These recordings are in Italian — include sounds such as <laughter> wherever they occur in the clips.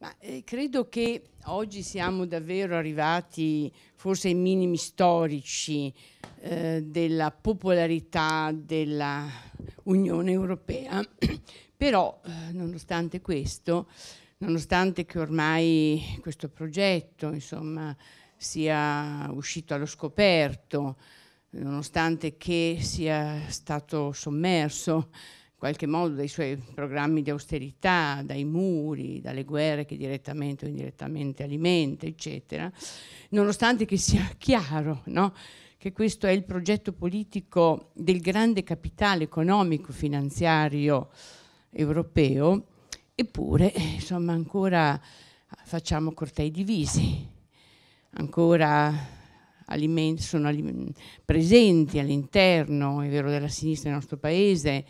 Ma, eh, credo che oggi siamo davvero arrivati forse ai minimi storici eh, della popolarità dell'Unione Europea, <clears throat> però eh, nonostante questo, nonostante che ormai questo progetto insomma, sia uscito allo scoperto, nonostante che sia stato sommerso qualche modo dai suoi programmi di austerità, dai muri, dalle guerre che direttamente o indirettamente alimenta, eccetera, nonostante che sia <laughs> chiaro no? che questo è il progetto politico del grande capitale economico finanziario europeo, eppure insomma ancora facciamo cortei divisi, ancora sono presenti all'interno, è vero, della sinistra del nostro paese,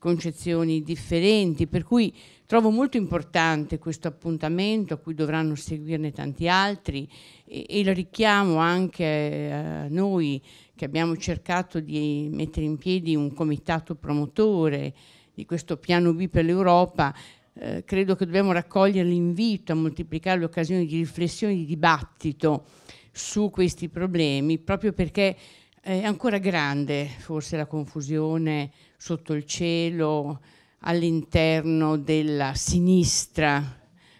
concezioni differenti, per cui trovo molto importante questo appuntamento a cui dovranno seguirne tanti altri e, e lo richiamo anche eh, a noi che abbiamo cercato di mettere in piedi un comitato promotore di questo piano B per l'Europa, eh, credo che dobbiamo raccogliere l'invito a moltiplicare le occasioni di riflessione, di dibattito su questi problemi, proprio perché è ancora grande forse la confusione sotto il cielo, all'interno della sinistra,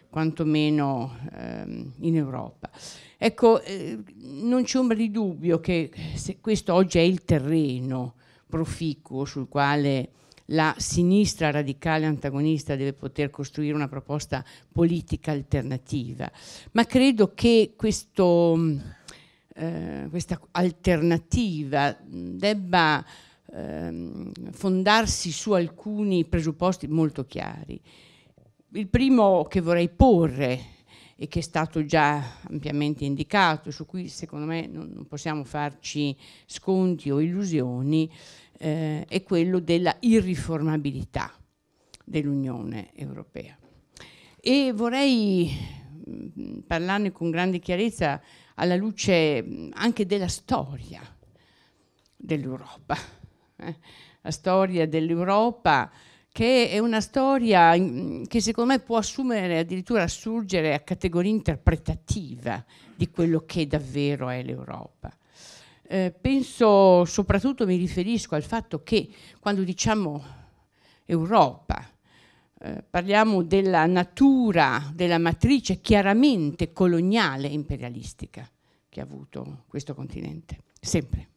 quantomeno ehm, in Europa. Ecco, eh, non c'è ombra di dubbio che questo oggi è il terreno proficuo sul quale la sinistra radicale antagonista deve poter costruire una proposta politica alternativa. Ma credo che questo, mm, eh, questa alternativa mm, debba ehm, fondarsi su alcuni presupposti molto chiari. Il primo che vorrei porre e che è stato già ampiamente indicato, su cui secondo me non, possiamo farci sconti o illusioni, eh, è quello della irriformabilità dell'Unione Europea. E vorrei mm, parlarne con grande chiarezza alla luce mm, anche della storia dell'Europa eh, la storia dell'Europa, che è una storia mm, che secondo me può assumere, addirittura assurgere a categoria interpretativa di quello che davvero è l'Europa. Eh, penso soprattutto, mi riferisco al fatto che quando diciamo Europa, eh, parliamo della natura, della matrice chiaramente coloniale e imperialistica che ha avuto questo continente, sempre.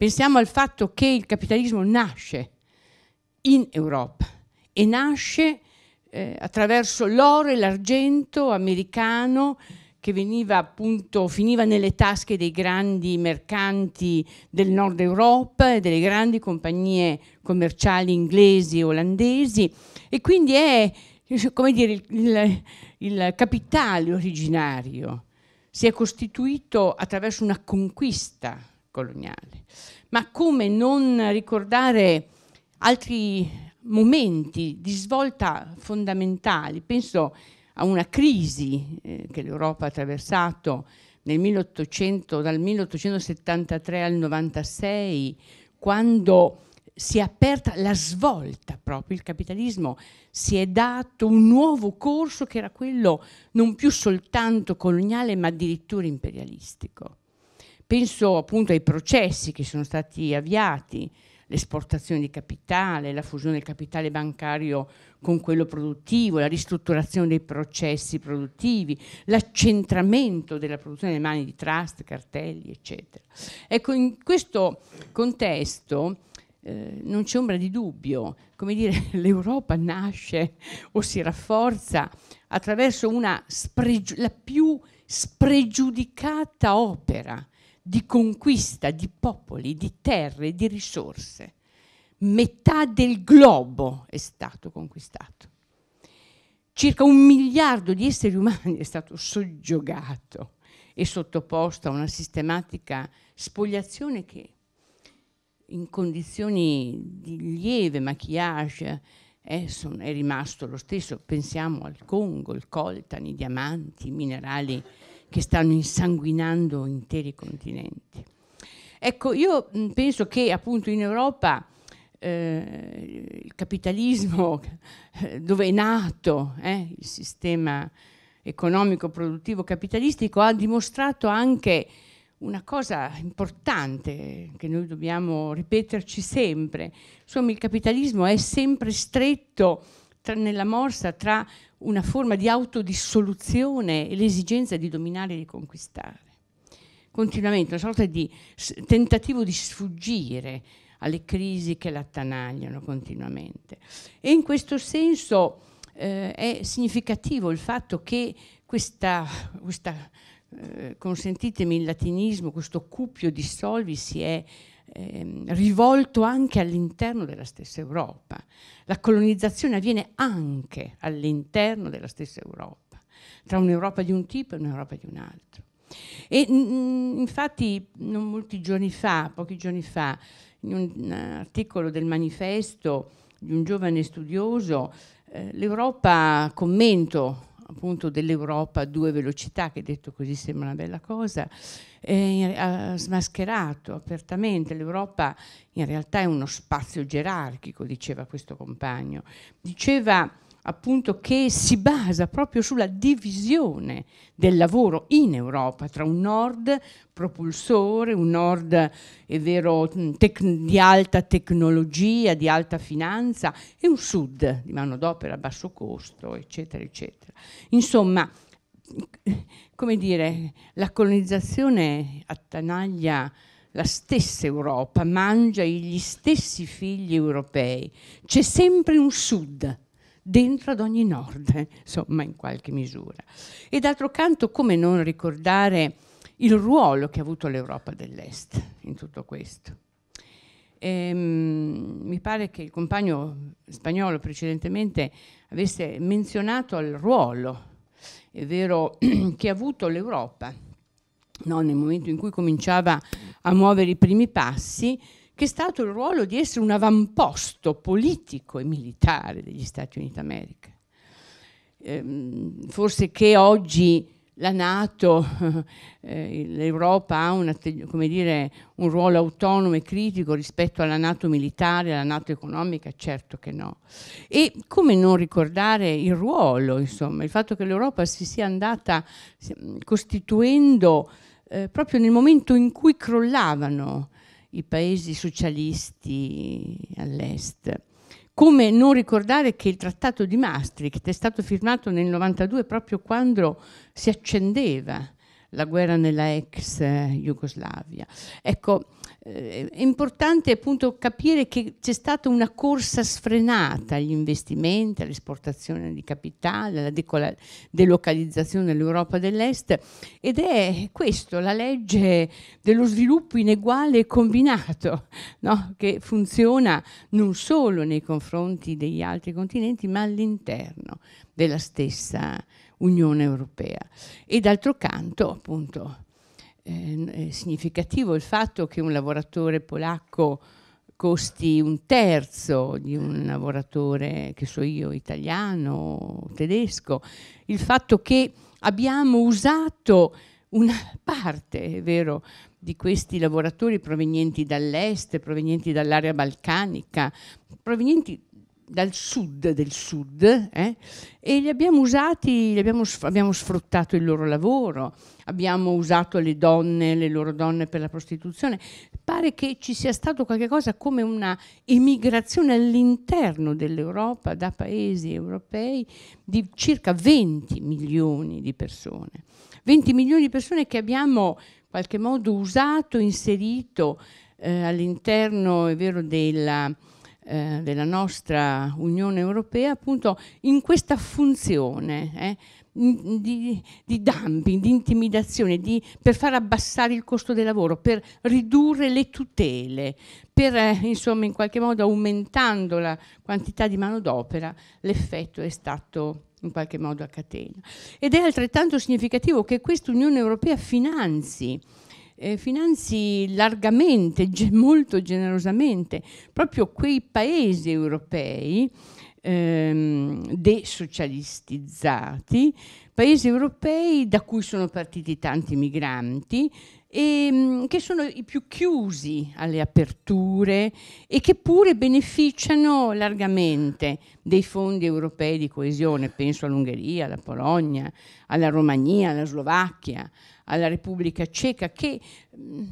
Pensiamo al fatto che il capitalismo nasce in Europa e nasce eh, attraverso l'oro e l'argento americano che veniva appunto, finiva nelle tasche dei grandi mercanti del nord Europa e delle grandi compagnie commerciali inglesi e olandesi e quindi è come dire, il, il, capitale originario si è costituito attraverso una conquista coloniale. Ma come non ricordare altri momenti di svolta fondamentali? Penso a una crisi eh, che l'Europa ha attraversato 1800, dal 1873 al 96, quando si è aperta la svolta proprio, il capitalismo si è dato un nuovo corso che era quello non più soltanto coloniale ma addirittura imperialistico. Penso appunto ai processi che sono stati avviati, l'esportazione di capitale, la fusione del capitale bancario con quello produttivo, la ristrutturazione dei processi produttivi, l'accentramento della produzione nelle mani di trust, cartelli, eccetera. Ecco, in questo contesto eh, non c'è ombra di dubbio, come dire, <laughs> l'Europa nasce o si rafforza attraverso una la più spregiudicata opera di conquista di popoli, di terre, di risorse. Metà del globo è stato conquistato. Circa un miliardo di esseri umani è stato soggiogato e sottoposto a una sistematica spogliazione che in condizioni di lieve maquillage eh, son, è rimasto lo stesso. Pensiamo al Congo, il coltan, i diamanti, i minerali che stanno insanguinando interi continenti. Ecco, io penso che appunto in Europa eh, il capitalismo <laughs> dove è nato eh, il sistema economico produttivo capitalistico ha dimostrato anche una cosa importante che noi dobbiamo ripeterci sempre. Insomma, il capitalismo è sempre stretto tra, nella morsa tra una forma di autodissoluzione e l'esigenza di dominare e di conquistare. Continuamente, una sorta di tentativo di sfuggire alle crisi che l'attanagliano continuamente. E in questo senso eh, è significativo il fatto che questa, questa eh, consentitemi il latinismo, questo cupio di solvi si è Ehm, rivolto anche all'interno della stessa Europa. La colonizzazione avviene anche all'interno della stessa Europa, tra un'Europa di un tipo e un'Europa di un altro. E infatti non molti giorni fa, pochi giorni fa, in un eh, articolo del manifesto di un giovane studioso, eh, l'Europa, commento appunto dell'Europa a due velocità, che detto così sembra una bella cosa, eh, ha smascherato apertamente. L'Europa in realtà è uno spazio gerarchico, diceva questo compagno. Diceva appunto che si basa proprio sulla divisione del lavoro in Europa tra un nord propulsore, un nord è vero mm, tec- di alta tecnologia, di alta finanza e un sud di manodopera a basso costo, eccetera, eccetera. Insomma, come dire, la colonizzazione attanaglia la stessa Europa, mangia gli stessi figli europei. C'è sempre un sud dentro ad ogni nord, <laughs> insomma, in qualche misura. E d'altro canto, come non ricordare il ruolo che ha avuto l'Europa dell'Est in tutto questo? Ehm, mi pare che il compagno spagnolo precedentemente avesse menzionato il ruolo, è vero, <clears throat> che ha avuto l'Europa no? nel momento in cui cominciava a muovere i primi passi, che è stato il ruolo di essere un avamposto politico e militare degli Stati Uniti d'America. Ehm, forse che oggi la Nato, <laughs> eh, l'Europa ha una, dire, un ruolo autonomo e critico rispetto alla Nato militare, alla Nato economica, certo che no. E come non ricordare il ruolo, insomma, il fatto che l'Europa si sia andata costituendo eh, proprio nel momento in cui crollavano i paesi socialisti all'est. Come non ricordare che il trattato di Maastricht è stato firmato nel 92 proprio quando si accendeva la guerra nella ex eh, Jugoslavia. Ecco, eh, è importante appunto capire che c'è stata una corsa sfrenata agli investimenti, all'esportazione di capitale, alla delocalizzazione dell'Europa dell'Est ed è questo la legge dello sviluppo ineguale e combinato <laughs> no? che funziona non solo nei confronti degli altri continenti ma all'interno della stessa Unione Europea. E d'altro canto, appunto, ehm, è significativo il fatto che un lavoratore polacco costi un terzo di un lavoratore, che so io, italiano, tedesco, il fatto che abbiamo usato una parte, è vero, di questi lavoratori provenienti dall'est, provenienti dall'area balcanica, provenienti dal sud del sud eh? e li abbiamo usati, li abbiamo, abbiamo, sfruttato il loro lavoro, abbiamo usato le donne, le loro donne per la prostituzione. Pare che ci sia stato qualcosa come una emigrazione all'interno dell'Europa da paesi europei di circa 20 milioni di persone. 20 milioni di persone che abbiamo in qualche modo usato, inserito eh, all'interno, è vero, della eh, della nostra Unione Europea appunto in questa funzione eh, di, di, dumping, di intimidazione, di, per far abbassare il costo del lavoro, per ridurre le tutele, per eh, insomma in qualche modo aumentando la quantità di manodopera, l'effetto è stato in qualche modo a catena. Ed è altrettanto significativo che questa Unione Europea finanzi eh, finanzi largamente, molto generosamente, proprio quei paesi europei ehm, desocialistizzati, paesi europei da cui sono partiti tanti migranti, e, ehm, che sono i più chiusi alle aperture e che pure beneficiano largamente dei fondi europei di coesione, penso all'Ungheria, alla Polonia, alla Romania, alla Slovacchia, alla Repubblica Ceca, che mm,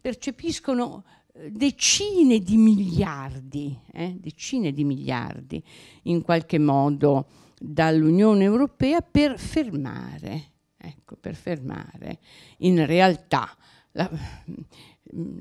percepiscono eh, decine di miliardi, eh, decine di miliardi in qualche modo dall'Unione Europea per fermare, ecco, per fermare in realtà la, mm,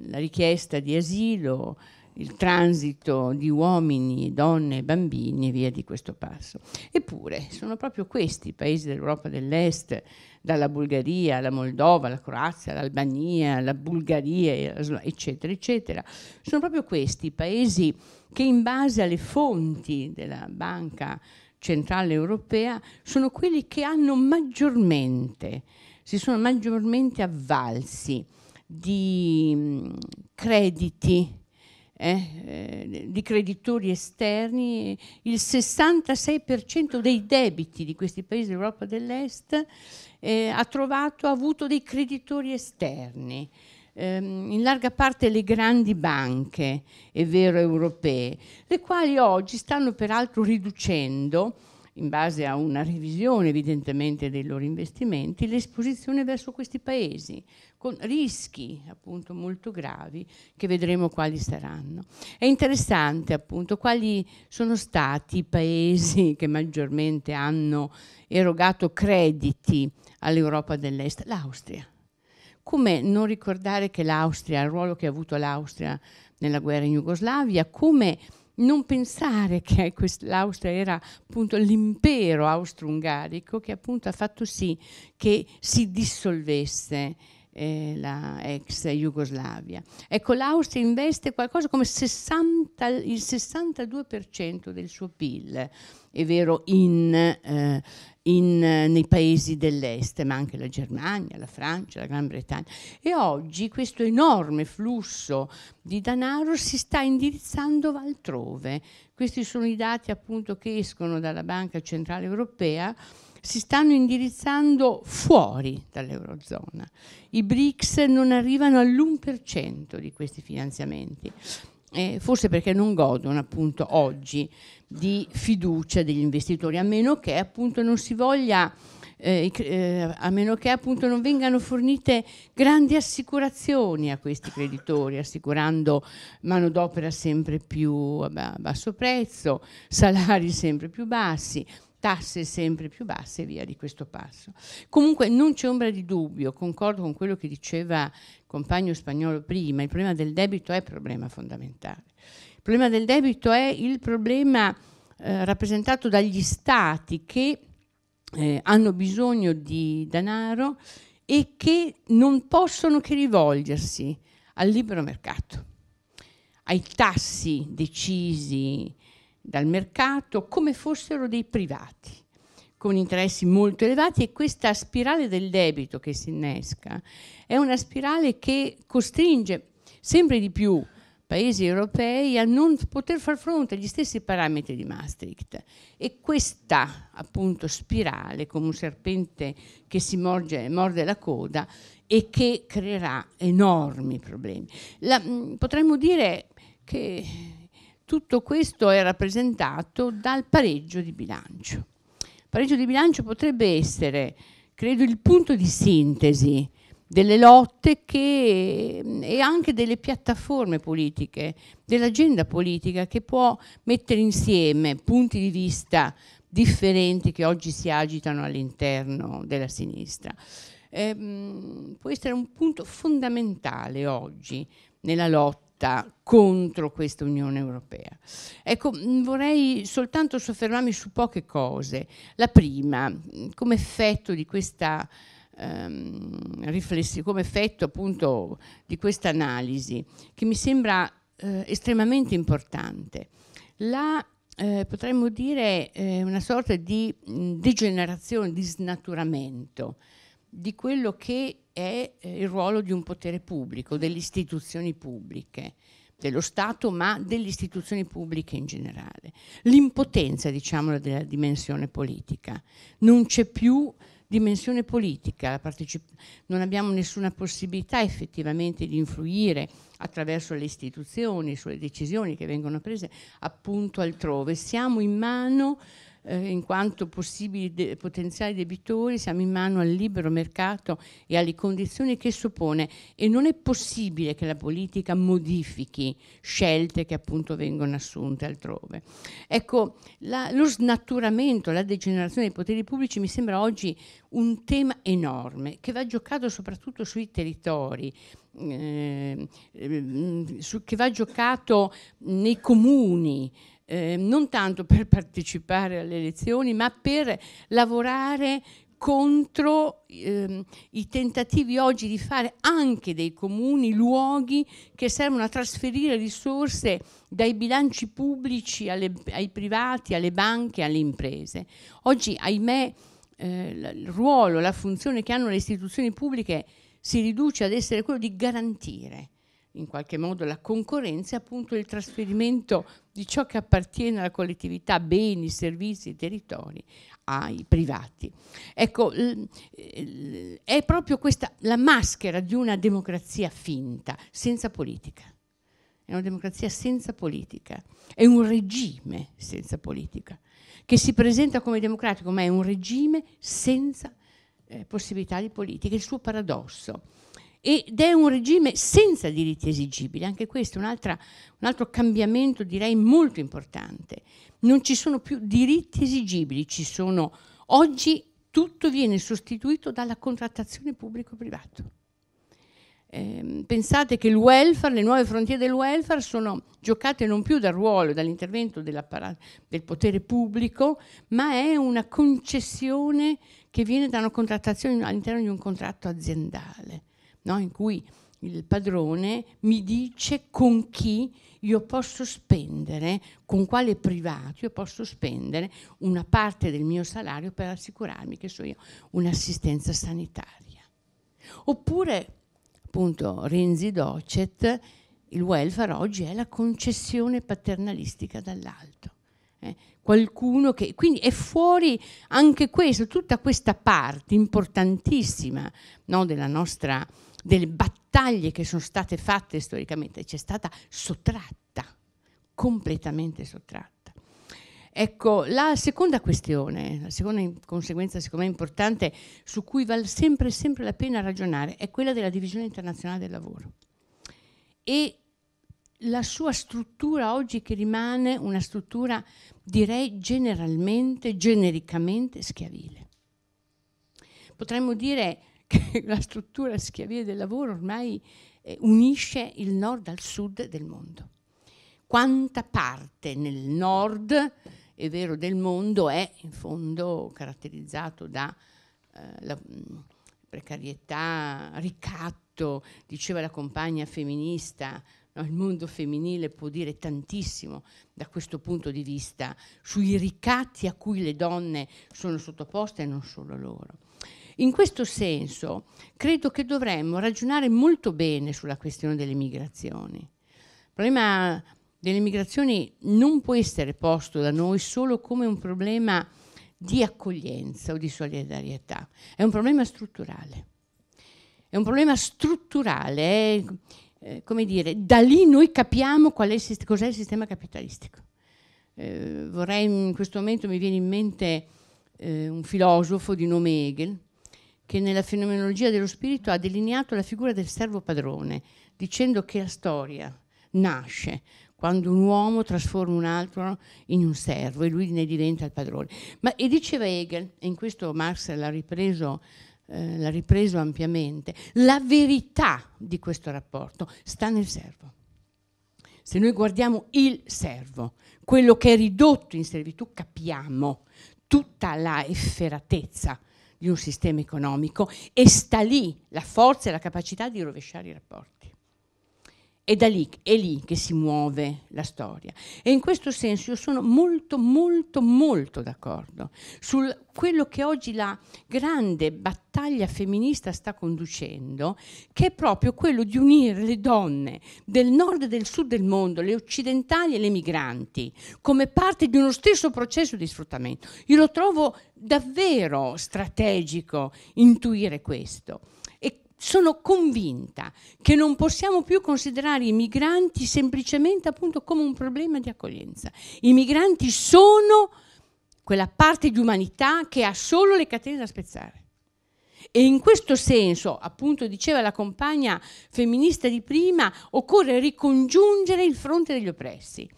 la richiesta di asilo, il transito di uomini, donne, bambini e via di questo passo. Eppure sono proprio questi i paesi dell'Europa dell'Est, dalla Bulgaria alla Moldova, la Croazia, all'Albania, la Bulgaria, eccetera, eccetera, sono proprio questi i paesi che in base alle fonti della Banca Centrale Europea sono quelli che hanno maggiormente, si sono maggiormente avvalsi di crediti eh, eh, di creditori esterni, il 66% dei debiti di questi paesi dell'Europa dell'Est eh, ha, trovato, ha avuto dei creditori esterni. Eh, in larga parte le grandi banche, è vero, europee, le quali oggi stanno peraltro riducendo in base a una revisione evidentemente dei loro investimenti, l'esposizione verso questi paesi, con rischi appunto molto gravi che vedremo quali saranno. È interessante appunto quali sono stati i paesi <laughs> che maggiormente hanno erogato crediti all'Europa dell'Est, l'Austria. Come non ricordare che l'Austria, il ruolo che ha avuto l'Austria nella guerra in Jugoslavia, come non pensare che l'Austria era appunto l'impero austro-ungarico che appunto ha fatto sì che si dissolvesse eh, la ex Jugoslavia. Ecco, l'Austria investe qualcosa come 60, il 62% del suo PIL, è vero, in, eh, in, eh, nei paesi dell'est, ma anche la Germania, la Francia, la Gran Bretagna. E oggi questo enorme flusso di denaro si sta indirizzando altrove. Questi sono i dati appunto che escono dalla Banca Centrale Europea si stanno indirizzando fuori dall'Eurozona. I BRICS non arrivano all'1% di questi finanziamenti, eh, forse perché non godono appunto oggi di fiducia degli investitori, a meno che appunto non si voglia... Eh, eh, a meno che appunto non vengano fornite grandi assicurazioni a questi creditori, assicurando manodopera sempre più a basso prezzo, salari sempre più bassi tasse sempre più basse e via di questo passo. Comunque non c'è ombra di dubbio, concordo con quello che diceva il compagno spagnolo prima, il problema del debito è il problema fondamentale. Il problema del debito è il problema eh, rappresentato dagli stati che eh, hanno bisogno di denaro e che non possono che rivolgersi al libero mercato, ai tassi decisi dal mercato come fossero dei privati con interessi molto elevati e questa spirale del debito che si innesca è una spirale che costringe sempre di più paesi europei a non poter far fronte agli stessi parametri di Maastricht e questa appunto spirale come un serpente che si morge, morde la coda e che creerà enormi problemi. La, potremmo dire che tutto questo è rappresentato dal pareggio di bilancio. Il pareggio di bilancio potrebbe essere, credo, il punto di sintesi delle lotte che, e anche delle piattaforme politiche, dell'agenda politica che può mettere insieme punti di vista differenti che oggi si agitano all'interno della sinistra. Eh, può essere un punto fondamentale oggi nella lotta lotta contro questa Unione Europea. Ecco, mm, vorrei soltanto soffermarmi su poche cose. La prima, mm, come effetto di questa ehm, riflessione, come effetto appunto di questa analisi, che mi sembra eh, estremamente importante, la eh, potremmo dire eh, una sorta di mm, degenerazione, di snaturamento di quello che è eh, il ruolo di un potere pubblico, delle istituzioni pubbliche, dello Stato, ma delle istituzioni pubbliche in generale. L'impotenza, diciamo, della dimensione politica. Non c'è più dimensione politica, non abbiamo nessuna possibilità effettivamente di influire attraverso le istituzioni, sulle decisioni che vengono prese appunto altrove. Siamo in mano eh, in quanto possibili de- potenziali debitori, siamo in mano al libero mercato e alle condizioni che suppone e non è possibile che la politica modifichi scelte che appunto vengono assunte altrove. Ecco, la, lo snaturamento, la degenerazione dei poteri pubblici mi sembra oggi un tema enorme che va giocato soprattutto sui territori eh, mm, su, che va giocato nei comuni, eh, non tanto per <laughs> partecipare alle elezioni, ma per lavorare contro ehm, i tentativi oggi di fare anche dei comuni luoghi che servono a trasferire risorse dai bilanci pubblici alle, ai privati, alle banche, alle imprese. Oggi, ahimè, eh, il ruolo, la funzione che hanno le istituzioni pubbliche si riduce ad essere quello di garantire in qualche modo la concorrenza è appunto il trasferimento di ciò che appartiene alla collettività, beni, servizi, territori, ai privati. Ecco, eh, è proprio questa la maschera di una democrazia finta, senza politica. È una democrazia senza politica, è un regime senza politica, che si presenta come democratico, ma è un regime senza eh, possibilità di politica, il suo paradosso ed è un regime senza diritti esigibili, anche questo è un, un altro cambiamento direi molto importante. Non ci sono più diritti esigibili, ci sono oggi tutto viene sostituito dalla contrattazione pubblico-privato. Eh, pensate che il welfare, le nuove frontiere del welfare sono giocate non più dal ruolo, e dall'intervento del potere pubblico, ma è una concessione che viene da una contrattazione all'interno di un contratto aziendale no? in cui il padrone mi dice con chi io posso spendere, con quale privato io posso spendere una parte del mio salario per assicurarmi che so io un'assistenza sanitaria. Oppure, appunto, Renzi Docet, il welfare oggi è la concessione paternalistica dall'alto. Eh? Qualcuno che quindi è fuori anche questo, tutta questa parte importantissima no, della nostra delle battaglie che sono state fatte storicamente, c'è stata sottratta, completamente sottratta. Ecco, la seconda questione, la seconda conseguenza secondo me importante su cui vale sempre, sempre la pena ragionare è quella della divisione internazionale del lavoro e la sua struttura oggi che rimane una struttura direi generalmente, genericamente schiavile. Potremmo dire che <laughs> la struttura schiavia del lavoro ormai eh, unisce il nord al sud del mondo. Quanta parte nel nord, è vero, del mondo è in fondo caratterizzato da eh, mm, precarietà, ricatto, diceva la compagna femminista il mondo femminile può dire tantissimo da questo punto di vista sui ricatti a cui le donne sono sottoposte e non solo loro. In questo senso credo che dovremmo ragionare molto bene sulla questione delle migrazioni. Il problema delle migrazioni non può essere posto da noi solo come un problema di accoglienza o di solidarietà, è un problema strutturale. È un problema strutturale, è, eh, come dire, da lì noi capiamo qual è il, cos'è il sistema capitalistico. Eh, vorrei in questo momento mi viene in mente eh, un filosofo di nome Hegel che nella fenomenologia dello spirito ha delineato la figura del servo padrone, dicendo che la storia nasce quando un uomo trasforma un altro in un servo e lui ne diventa il padrone. Ma, e diceva Hegel, e in questo Marx l'ha ripreso eh, l'ha ripreso ampiamente, la verità di questo rapporto sta nel servo. Se noi guardiamo il servo, quello che è ridotto in servitù, capiamo tutta la efferatezza di un sistema economico e sta lì la forza e la capacità di rovesciare i rapporti. È, da lì, è lì che si muove la storia. E in questo senso io sono molto, molto, molto d'accordo su quello che oggi la grande battaglia femminista sta conducendo, che è proprio quello di unire le donne del nord e del sud del mondo, le occidentali e le migranti, come parte di uno stesso processo di sfruttamento. Io lo trovo davvero strategico intuire questo sono convinta che non possiamo più considerare i migranti semplicemente appunto come un problema di accoglienza. I migranti sono quella parte di umanità che ha solo le catene da spezzare. E in questo senso, appunto diceva la compagna femminista di prima, occorre ricongiungere il fronte degli oppressi.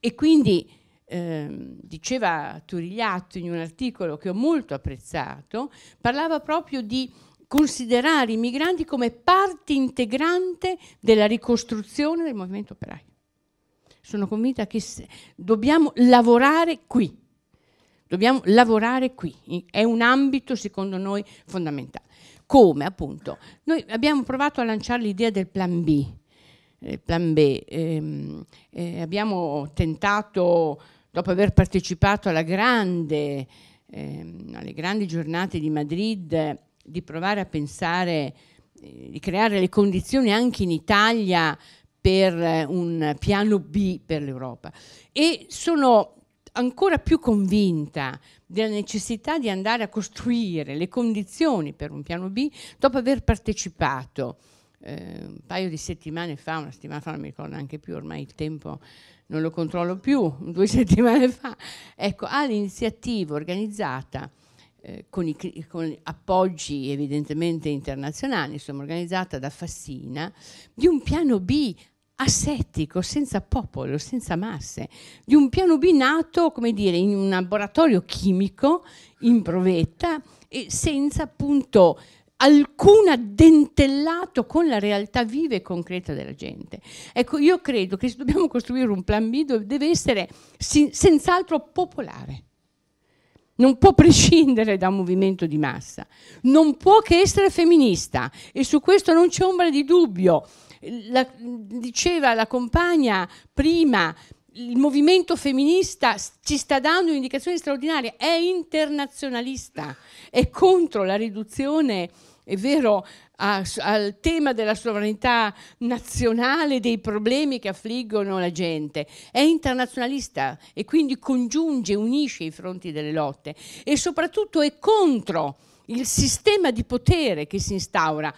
E quindi eh, diceva Turigliatto in un articolo che ho molto apprezzato, parlava proprio di considerare i migranti come parte integrante della ricostruzione del movimento operaio. Sono convinta che dobbiamo lavorare qui, dobbiamo lavorare qui, è un ambito secondo noi fondamentale. Come appunto? Noi abbiamo provato a lanciare l'idea del plan B, eh, plan B. Eh, eh, abbiamo tentato, dopo aver partecipato grande, ehm, alle grandi giornate di Madrid, di provare a pensare, eh, di creare le condizioni anche in Italia per eh, un piano B per l'Europa. E sono ancora più convinta della necessità di andare a costruire le condizioni per un piano B dopo aver partecipato eh, un paio di settimane fa, una settimana fa non mi ricordo neanche più, ormai il tempo non lo controllo più, <laughs> due settimane fa, ecco, all'iniziativa organizzata eh, con, i, con, appoggi evidentemente internazionali, insomma organizzata da Fassina, di un piano B asettico, senza popolo, senza masse, di un piano B nato, come dire, in un laboratorio chimico in provetta e senza appunto alcun addentellato con la realtà viva e concreta della gente. Ecco, io credo che se dobbiamo costruire un plan B deve essere senz'altro popolare non può prescindere da un movimento di massa, non può che essere femminista e su questo non c'è ombra di dubbio. La, diceva la compagna prima, il movimento femminista ci sta dando un'indicazione straordinaria, è internazionalista, è contro la riduzione è vero, a, al tema della sovranità nazionale, dei problemi che affliggono la gente, è internazionalista e quindi congiunge, unisce i fronti delle lotte e soprattutto è contro il sistema di potere che si instaura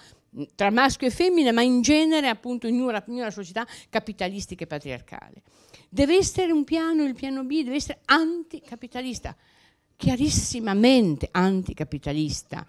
tra maschio e femmina, ma in genere appunto in una, in una società capitalistica e patriarcale. Deve essere un piano, il piano B deve essere anticapitalista, chiarissimamente anticapitalista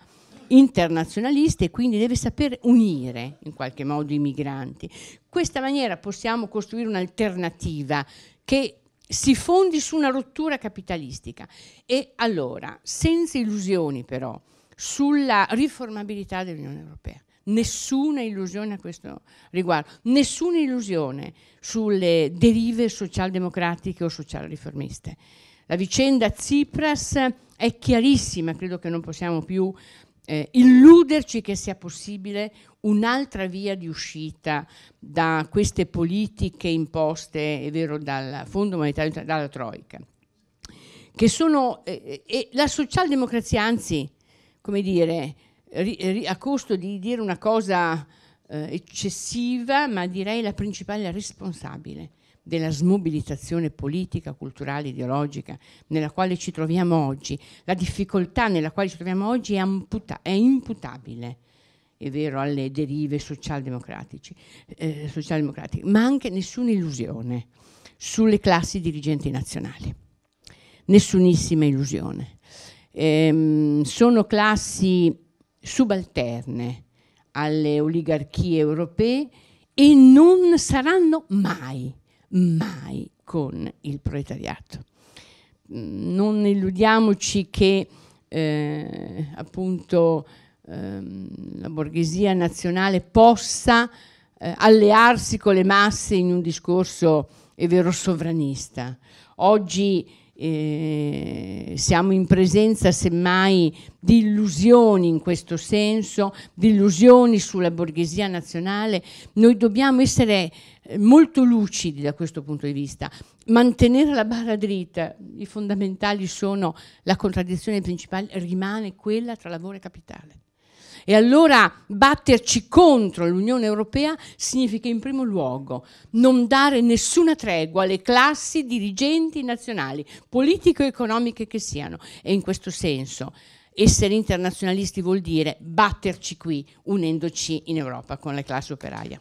internazionalista e quindi deve saper unire in qualche modo i migranti. In questa maniera possiamo costruire un'alternativa che si fondi su una rottura capitalistica e allora, senza illusioni però, sulla riformabilità dell'Unione Europea nessuna illusione a questo riguardo, nessuna illusione sulle derive socialdemocratiche o socialriformiste. La vicenda Tsipras è chiarissima, credo che non possiamo più eh, illuderci che sia possibile un'altra via di uscita da queste politiche imposte, è vero, dal Fondo Monetario, dalla Troica. Che sono, eh, eh, la socialdemocrazia, anzi, come dire, ri, eh, ri, a costo di dire una cosa eh, eccessiva, ma direi la principale responsabile della smobilitazione politica, culturale, ideologica nella quale ci troviamo oggi, la difficoltà nella quale ci troviamo oggi è, amputa- è imputabile, è vero, alle derive socialdemocratiche, eh, socialdemocratiche, ma anche nessuna illusione sulle classi dirigenti nazionali, nessunissima illusione. Ehm, sono classi subalterne alle oligarchie europee e non saranno mai Mm. mai con il proletariato. Mm, non illudiamoci che eh, appunto ehm, la borghesia nazionale possa eh, allearsi con le masse in un discorso, è vero, sovranista. Oggi eh, siamo in presenza semmai di illusioni in questo senso, di illusioni sulla borghesia nazionale, noi dobbiamo essere eh, molto lucidi da questo punto di vista, mantenere la barra dritta, i fondamentali sono la contraddizione principale, rimane quella tra lavoro e capitale. E allora batterci contro l'Unione Europea significa in primo luogo non dare nessuna tregua alle classi dirigenti nazionali, politico-economiche che siano. E in questo senso essere internazionalisti vuol dire batterci qui, unendoci in Europa con la classe operaia.